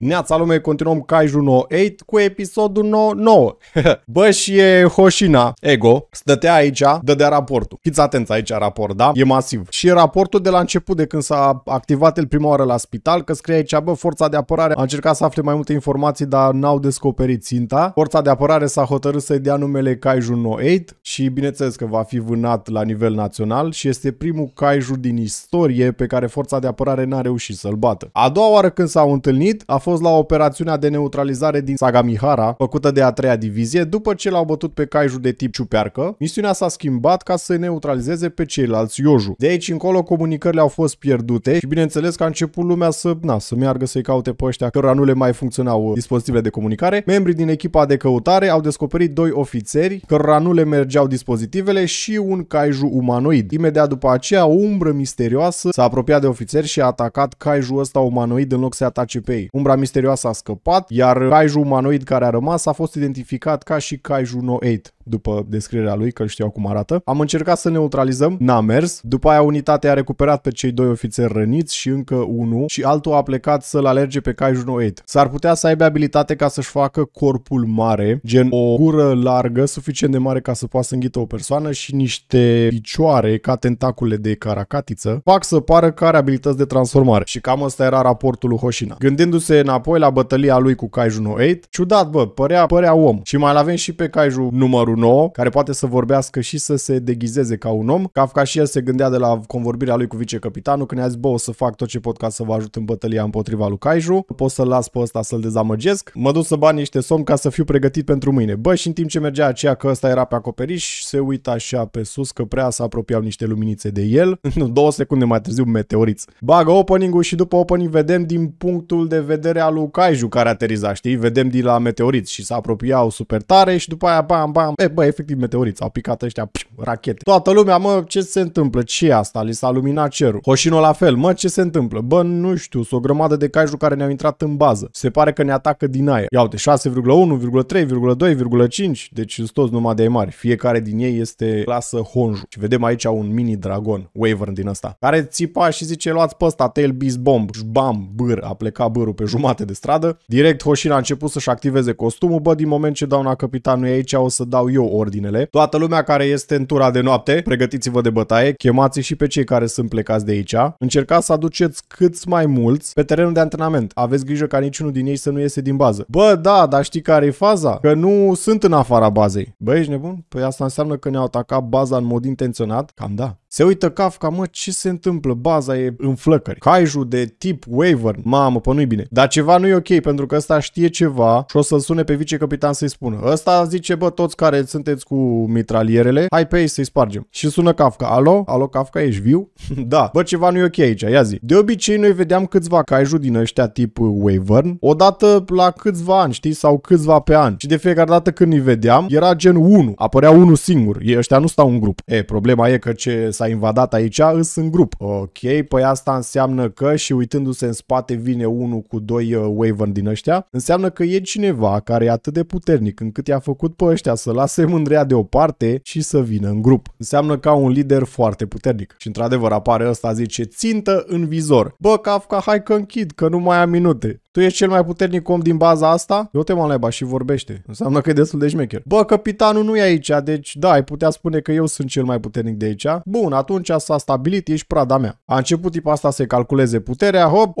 Neața lume, continuăm Kaiju no 8 cu episodul no 9. Bă, și e Hoshina, Ego, stătea aici, dădea raportul. Fiți atenți aici raport, da? E masiv. Și e raportul de la început, de când s-a activat el prima oară la spital, că scrie aici, bă, forța de apărare a încercat să afle mai multe informații, dar n-au descoperit ținta. Forța de apărare s-a hotărât să-i dea numele Kaiju 8 și bineînțeles că va fi vânat la nivel național și este primul Kaiju din istorie pe care forța de apărare n-a reușit să-l bată. A doua oară când s-au întâlnit, a fost fost la operațiunea de neutralizare din Sagamihara, făcută de a treia divizie, după ce l-au bătut pe Kaiju de tip ciupercă, misiunea s-a schimbat ca să neutralizeze pe ceilalți Yoju. De aici încolo comunicările au fost pierdute și bineînțeles că a început lumea să, na, să meargă să-i caute pe ăștia cărora nu le mai funcționau uh, dispozitivele de comunicare. Membrii din echipa de căutare au descoperit doi ofițeri cărora nu le mergeau dispozitivele și un Kaiju umanoid. Imediat după aceea, o umbră misterioasă s-a apropiat de ofițeri și a atacat Kaiju ăsta umanoid în loc să atace pe ei. Umbra misterioasă a scăpat, iar Kaiju umanoid care a rămas a fost identificat ca și Kaiju No 8 după descrierea lui, că știau cum arată. Am încercat să neutralizăm, n-a mers. După aia unitatea a recuperat pe cei doi ofițeri răniți și încă unul și altul a plecat să-l alerge pe Kaiju 8. S-ar putea să aibă abilitate ca să-și facă corpul mare, gen o gură largă, suficient de mare ca să poată să înghită o persoană și niște picioare ca tentacule de caracatiță, fac să pară că are abilități de transformare. Și cam ăsta era raportul lui Hoshina. Gândindu-se înapoi la bătălia lui cu Kaiju 8, ciudat bă, părea, părea om. Și mai avem și pe Kaiju numărul Bruno, care poate să vorbească și să se deghizeze ca un om. Kafka și el se gândea de la convorbirea lui cu vicecapitanul când i-a zis, bă, o să fac tot ce pot ca să vă ajut în bătălia împotriva lui Kaiju, pot să-l las pe ăsta să-l dezamăgesc, mă duc să bani niște somn ca să fiu pregătit pentru mâine. Bă, și în timp ce mergea aceea că ăsta era pe acoperiș, se uita așa pe sus că prea se apropiau niște luminițe de el. Nu, două secunde mai târziu, meteoriți. Bagă opening-ul și după opening vedem din punctul de vedere al lui Kaiju care ateriza, știi? Vedem din la meteoriți și se apropiau super tare și după aia bam bam E, bă, efectiv meteoriți, au picat ăștia pș, rachete. Toată lumea, mă, ce se întâmplă? ce asta? Li s-a luminat cerul. Hoșino la fel, mă, ce se întâmplă? Bă, nu știu, sunt o grămadă de caiju care ne-au intrat în bază. Se pare că ne atacă din aer. Ia uite, 6,1, 3,2, 5, deci sunt toți numai de mari. Fiecare din ei este clasă Honju. Și vedem aici un mini dragon, Wavern din ăsta, care țipa și zice luați pe ăsta, tail beast bomb, bam, bâr, a plecat bârul pe jumate de stradă. Direct Hoșino a început să-și activeze costumul, bă, din moment ce dauna capitanul e aici o să dau eu ordinele. Toată lumea care este în tura de noapte, pregătiți-vă de bătaie, chemați și pe cei care sunt plecați de aici. Încercați să aduceți cât mai mulți pe terenul de antrenament. Aveți grijă ca niciunul din ei să nu iese din bază. Bă, da, dar știi care e faza? Că nu sunt în afara bazei. Bă, ești nebun? Păi asta înseamnă că ne-au atacat baza în mod intenționat? Cam da. Se uită Kafka, mă, ce se întâmplă? Baza e în flăcări. Kaiju de tip Waver. Mamă, pă nu-i bine. Dar ceva nu e ok, pentru că ăsta știe ceva și o să-l sune pe vicecapitan să-i spună. Ăsta zice, bă, toți care sunteți cu mitralierele, hai pe ei să-i spargem. Și sună Kafka, alo? Alo Kafka, ești viu? da, bă, ceva nu e ok aici, ia zi. De obicei noi vedeam câțiva caijuri din ăștia tip Wavern, odată la câțiva ani, știi, sau câțiva pe an. Și de fiecare dată când îi vedeam, era gen 1, apărea unul singur, ei ăștia nu stau în grup. E, problema e că ce s-a invadat aici îs în grup. Ok, păi asta înseamnă că și uitându-se în spate vine unul cu doi uh, Wavern din ăștia, înseamnă că e cineva care e atât de puternic încât i-a făcut pe ăștia să lasă se mândrea deoparte și să vină în grup. Înseamnă ca un lider foarte puternic. Și într-adevăr apare ăsta zice țintă în vizor. Bă, Kafka, hai că închid, că nu mai am minute. Tu ești cel mai puternic om din baza asta? Eu te naiba și vorbește. Înseamnă că e destul de șmecher. Bă, capitanul nu e aici, deci da, ai putea spune că eu sunt cel mai puternic de aici. Bun, atunci s-a stabilit, ești prada mea. A început tipul asta să calculeze puterea, hop,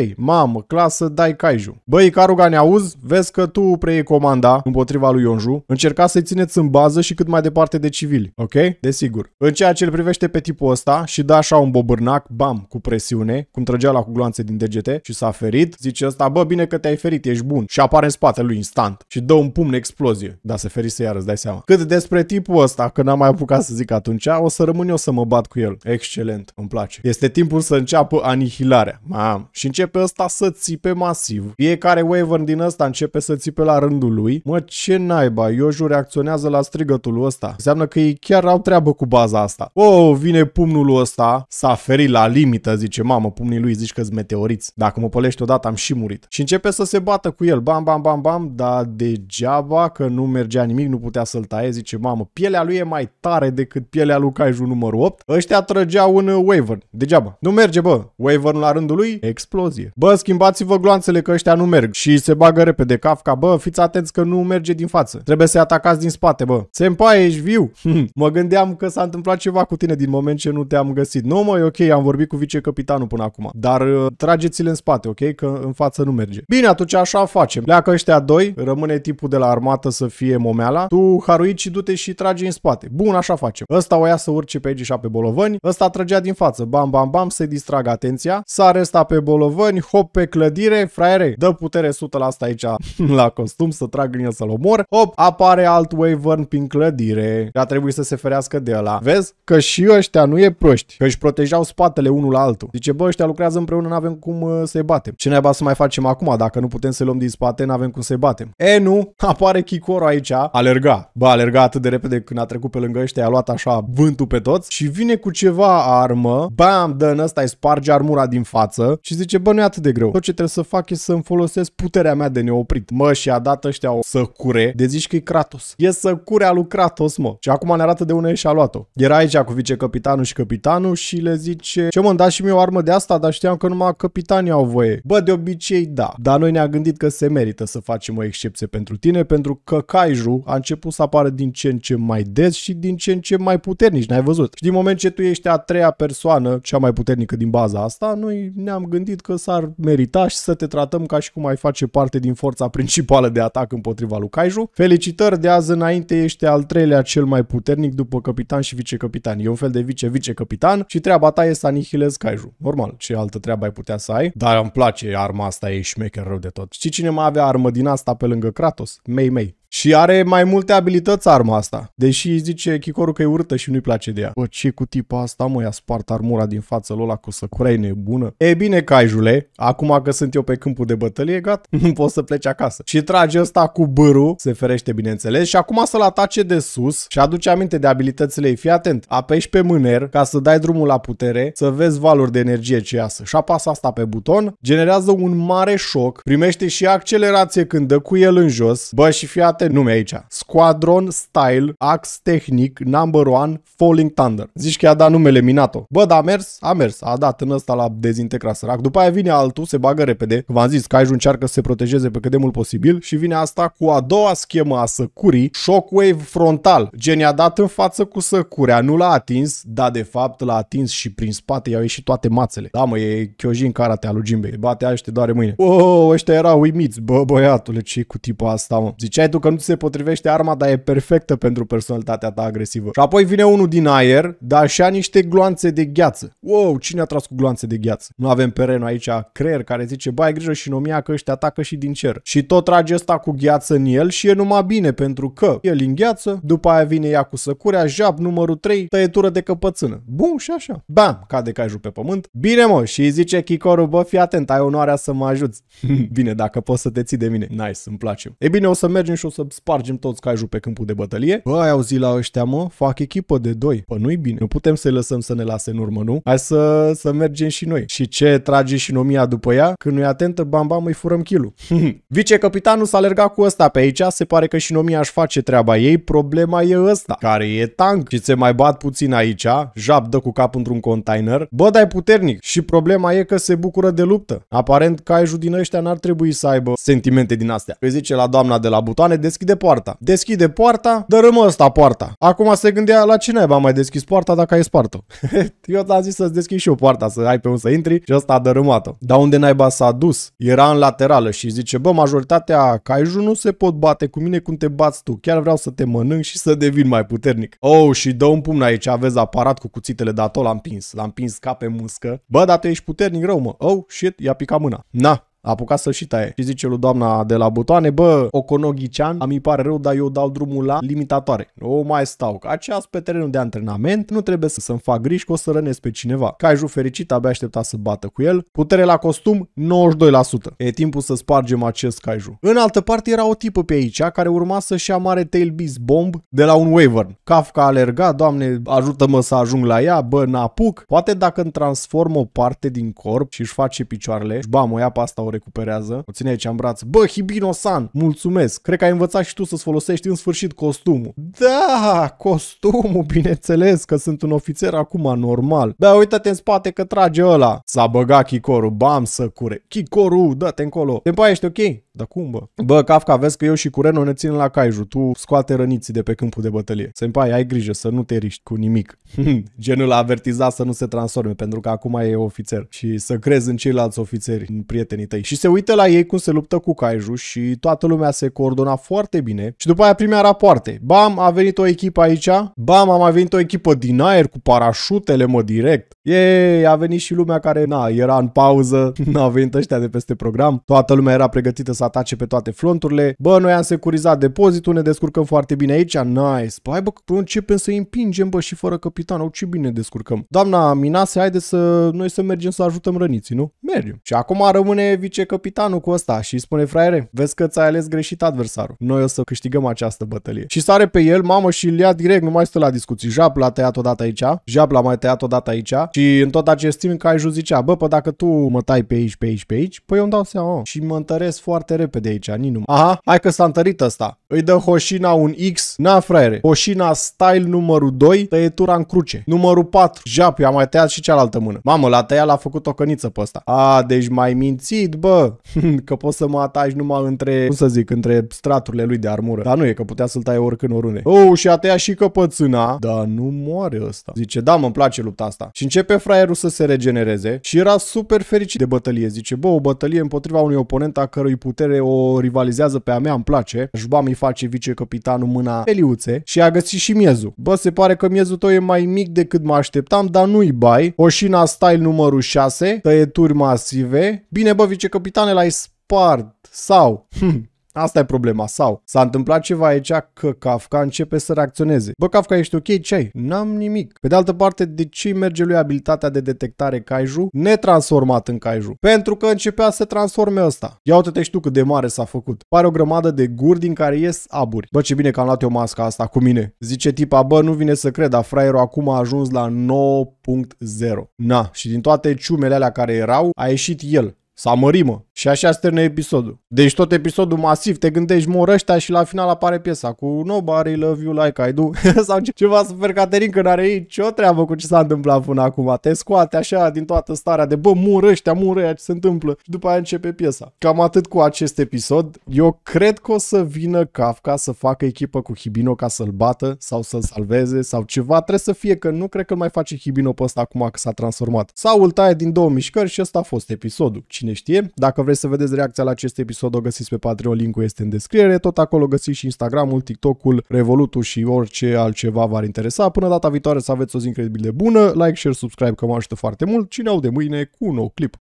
8,3. Mamă, clasă, dai caiju. Băi, Caruga, ne auzi? Vezi că tu preiei comanda împotriva lui Ionju. Încerca ca să-i țineți în bază și cât mai departe de civili, ok? Desigur. În ceea ce îl privește pe tipul ăsta și da așa un bobârnac, bam, cu presiune, cum trăgea la cu gloanțe din degete și s-a ferit, zice ăsta, bă, bine că te-ai ferit, ești bun. Și apare în spatele lui instant și dă un pumn explozie. Da, se ferise iar, îți dai seama. Cât despre tipul ăsta, că n-am mai apucat să zic atunci, o să rămân eu să mă bat cu el. Excelent, îmi place. Este timpul să înceapă anihilarea. Mam. Și începe ăsta să țipe masiv. Fiecare Wavern din ăsta începe să țipe la rândul lui. Mă, ce naiba, eu jur reacționează la strigătul ăsta. Înseamnă că ei chiar au treabă cu baza asta. Oh, vine pumnul ăsta, s-a ferit la limită, zice, mamă, pumnii lui zici că-s meteoriți. Dacă mă pălești odată, am și murit. Și începe să se bată cu el, bam, bam, bam, bam, dar degeaba că nu mergea nimic, nu putea să-l taie, zice, mamă, pielea lui e mai tare decât pielea lui Kaiju numărul 8. Ăștia trăgeau un uh, Waver, degeaba. Nu merge, bă, Waver la rândul lui, explozie. Bă, schimbați-vă gloanțele că ăștia nu merg și se bagă repede Kafka, bă, fiți atenți că nu merge din față. Trebuie să-i atacați din spate, bă. Senpai, ești viu? Hm. mă gândeam că s-a întâmplat ceva cu tine din moment ce nu te-am găsit. Nu, mă, e ok, am vorbit cu vicecapitanul până acum. Dar uh, trageți-le în spate, ok? Că în față nu merge. Bine, atunci așa facem. Pleacă ăștia doi, rămâne tipul de la armată să fie momeala. Tu, Haruichi, du-te și trage în spate. Bun, așa facem. Ăsta o ia să urce pe aici pe bolovani. Ăsta trăgea din față. Bam, bam, bam, să-i distragă atenția. Sare ăsta pe bolovani. hop pe clădire, fraiere, dă putere 100 la asta aici la costum să trag în el să-l omor. Hop, apare alt Wavern prin clădire, a trebuit să se ferească de ăla. Vezi că și ăștia nu e proști, că își protejau spatele unul la altul. Zice, bă, ăștia lucrează împreună, nu avem cum uh, să-i batem. Ce neaba să mai facem acum? Dacă nu putem să luăm din spate, nu avem cum să-i batem. E, nu, apare Kikoro aici, alerga. Bă, alerga atât de repede când a trecut pe lângă ăștia, a luat așa vântul pe toți și vine cu ceva armă, bam, dă în ăsta, îi sparge armura din față și zice, bă, nu e atât de greu. Tot ce trebuie să fac e să-mi folosesc puterea mea de neoprit. Mă, și a dat ăștia o săcure de zici că e crat Kratos. E săcurea lui Kratos, mă. Și acum ne arată de unde și-a luat-o. Era aici cu vicecapitanul și capitanul și le zice ce mă, da și mie o armă de asta, dar știam că numai capitanii au voie. Bă, de obicei da, dar noi ne-am gândit că se merită să facem o excepție pentru tine pentru că Kaiju a început să apară din ce în ce mai des și din ce în ce mai puternici, n-ai văzut. Și din moment ce tu ești a treia persoană, cea mai puternică din baza asta, noi ne-am gândit că s-ar merita și să te tratăm ca și cum ai face parte din forța principală de atac împotriva lui Kaiju. Felicitări de azi înainte ești al treilea cel mai puternic după capitan și vicecapitan. E un fel de vice-vicecapitan și treaba ta e să anihilezi Kaiju. Normal, ce altă treabă ai putea să ai? Dar îmi place arma asta, e șmecher rău de tot. Știi cine mai avea armă din asta pe lângă Kratos? Mei Mei. Și are mai multe abilități arma asta. Deși zice Kikoru că e urâtă și nu-i place de ea. Bă, ce cu tipa asta, mă, i-a spart armura din față lui ăla cu săcura e nebună. E bine, Caijule, acum că sunt eu pe câmpul de bătălie, gata, nu poți să pleci acasă. Și trage ăsta cu bârul, se ferește bineînțeles, și acum să-l atace de sus și aduce aminte de abilitățile ei. Fii atent, apeși pe mâner ca să dai drumul la putere, să vezi valuri de energie ce iasă. Și apasă asta pe buton, generează un mare șoc, primește și accelerație când dă cu el în jos. Bă, și fii atent, toate nume aici. Squadron, Style, Axe Technic, Number One, Falling Thunder. Zici că i-a dat numele Minato. Bă, da a mers? A mers. A dat în ăsta la dezintegra sărac. După aia vine altul, se bagă repede. V-am zis, că Kaiju încearcă să se protejeze pe cât de mult posibil și vine asta cu a doua schemă a Săcurii, Shockwave frontal. Gen i-a dat în față cu Săcurea, nu l-a atins, dar de fapt l-a atins și prin spate i-au ieșit toate mațele. Da, mă, e Kyojin Karate al lui Bate aia și te doare mâine. Oh, ăștia erau uimiți, bă, băiatule, ce cu tipul asta, mă? Ziceai tu că nu ți se potrivește arma, dar e perfectă pentru personalitatea ta agresivă. Și apoi vine unul din aer, dar și niște gloanțe de gheață. Wow, cine a tras cu gloanțe de gheață? Nu avem perenul aici, creier care zice, bai ai grijă și nomia că ăștia atacă și din cer. Și tot trage ăsta cu gheață în el și e numai bine pentru că el în gheață, după aia vine ea cu săcurea, jab numărul 3, tăietură de căpățână. Bun și așa. Bam, cade cajul pe pământ. Bine mă, și îi zice Kikoru, bă, fii atent, ai onoarea să mă ajuți. bine, dacă poți să te ții de mine. Nice, îmi place. E bine, o să mergem și o să să spargem toți caiul pe câmpul de bătălie. Bă, ai auzit la ăștia, mă? Fac echipă de doi. Pă, nu-i bine. Nu putem să-i lăsăm să ne lase în urmă, nu? Hai să, să mergem și noi. Și ce trage și nomia după ea? Când nu-i atentă, bam, bam, îi furăm Vice Vicecapitanul s-a alergat cu ăsta pe aici, se pare că și nomia aș face treaba ei, problema e ăsta, care e tank și se mai bat puțin aici, jab dă cu cap într-un container, bă, dai puternic și problema e că se bucură de luptă. Aparent, cai din ăștia n-ar trebui să aibă sentimente din astea. Că zice la doamna de la butoane, de deschide poarta. Deschide poarta, dărâmă ăsta poarta. Acum se gândea la cine va mai deschis poarta dacă ai spart-o. eu ți-am zis să-ți deschizi și eu poarta, să ai pe unde să intri și ăsta a dărâmat-o. Dar unde naiba s-a dus? Era în laterală și zice, bă, majoritatea caiju nu se pot bate cu mine cum te bați tu. Chiar vreau să te mănânc și să devin mai puternic. Oh, și dă un pumn aici, aveți aparat cu cuțitele, dar tot l-am pins. L-am pins ca pe muscă. Bă, dar tu ești puternic rău, mă. Oh, shit, i-a picat mâna. Na, a apucat să-l și taie. Și zice lui doamna de la butoane, bă, okonoghi am mi pare rău, dar eu dau drumul la limitatoare. Nu mai stau, că aceea pe terenul de antrenament, nu trebuie să se-mi fac griji că o să rănesc pe cineva. Kaiju fericit abia aștepta să bată cu el. Putere la costum, 92%. E timpul să spargem acest Kaiju. În altă parte era o tipă pe aici care urma să-și ia mare tailbeast bomb de la un Wavern. Kafka alerga, doamne, ajută-mă să ajung la ea, bă, n-apuc. Poate dacă îmi transform o parte din corp și își face picioarele, și bam, o ia pe asta recuperează. O ține aici în braț. Bă, Hibino-san, mulțumesc. Cred că ai învățat și tu să-ți folosești în sfârșit costumul. Da, costumul, bineînțeles că sunt un ofițer acum normal. Da, uite-te în spate că trage ăla. S-a băgat Kikoru, bam să cure. Kikoru, dă-te încolo. Tempa, ești ok? Da, cum, bă? Bă, Kafka, vezi că eu și Cureno ne ținem la caiju. Tu scoate răniții de pe câmpul de bătălie. Senpai, ai grijă să nu te riști cu nimic. Genul a avertizat să nu se transforme, pentru că acum e ofițer. Și să crezi în ceilalți ofițeri, în prietenii tăi ei și se uită la ei cum se luptă cu Kaiju și toată lumea se coordona foarte bine și după aia primea rapoarte. Bam, a venit o echipă aici, bam, a mai venit o echipă din aer cu parașutele, mă, direct. Ei, a venit și lumea care, na, era în pauză, n-a venit ăștia de peste program, toată lumea era pregătită să atace pe toate fronturile. Bă, noi am securizat depozitul, ne descurcăm foarte bine aici, nice. Bă, hai bă, începem să împingem, bă, și fără capitan, au ce bine descurcăm. Doamna Minase, haide să noi să mergem să ajutăm răniții, nu? Mergem. Și acum rămâne zice capitanul cu ăsta și îi spune fraiere, vezi că ți-ai ales greșit adversarul. Noi o să câștigăm această bătălie. Și sare pe el, mamă, și îl ia direct, nu mai stă la discuții. Jap l-a tăiat odată aici, Jap l-a mai tăiat odată aici și în tot acest timp Kaiju zicea, bă, pă dacă tu mă tai pe aici, pe aici, pe aici, păi eu îmi dau seama și mă întăresc foarte repede aici, Ninu. Aha, hai că s-a întărit asta. Îi dă Hoșina un X, na fraiere. Hoșina style numărul 2, tăietura în cruce. Numărul 4, Jap, i-a mai tăiat și cealaltă mână. Mamă, la tăiat l-a făcut o căniță pe asta. A, deci mai mințit, bă, că poți să mă ataci numai între, cum să zic, între straturile lui de armură. Dar nu e, că putea să-l taie oricând oriunde. Oh, și a tăiat și căpățâna, dar nu moare ăsta. Zice, da, mă place lupta asta. Și începe fraierul să se regenereze și era super fericit de bătălie. Zice, bă, o bătălie împotriva unui oponent a cărui putere o rivalizează pe a mea, îmi place. Jubam mi face vicecapitanul mâna peliuțe și a găsit și miezul. Bă, se pare că miezul tău e mai mic decât mă așteptam, dar nu-i bai. Oșina style numărul 6, tăieturi masive. Bine, bă, vicecapitane l-ai spart sau... Hm, Asta e problema, sau s-a întâmplat ceva aici că Kafka începe să reacționeze. Bă, Kafka, ești ok? Ce ai? N-am nimic. Pe de altă parte, de ce merge lui abilitatea de detectare Kaiju netransformat în Kaiju? Pentru că începea să se transforme ăsta. Ia uite-te și tu cât de mare s-a făcut. Pare o grămadă de guri din care ies aburi. Bă, ce bine că am luat eu masca asta cu mine. Zice tipa, bă, nu vine să cred, dar fraierul acum a ajuns la 9.0. Na, și din toate ciumele alea care erau, a ieșit el. S-a mărit, mă. Și așa stârne episodul. Deci tot episodul masiv, te gândești, mor ăștia și la final apare piesa cu Nobody love you like I do sau ceva super Caterin când are ei ce o treabă cu ce s-a întâmplat până acum. Te scoate așa din toată starea de bă, mor ăștia, mor ăia, ce se întâmplă și după aia începe piesa. Cam atât cu acest episod. Eu cred că o să vină Kafka să facă echipă cu Hibino ca să-l bată sau să-l salveze sau ceva. Trebuie să fie că nu cred că mai face Hibino pe ăsta acum că s-a transformat. Sau îl taie din două mișcări și ăsta a fost episodul cine știe. Dacă vreți să vedeți reacția la acest episod, o găsiți pe Patreon, linkul este în descriere. Tot acolo găsiți și Instagramul, TikTok-ul, Revolutul și orice altceva v-ar interesa. Până data viitoare să aveți o zi incredibil de bună, like, share, subscribe că mă ajută foarte mult și ne de mâine cu un nou clip.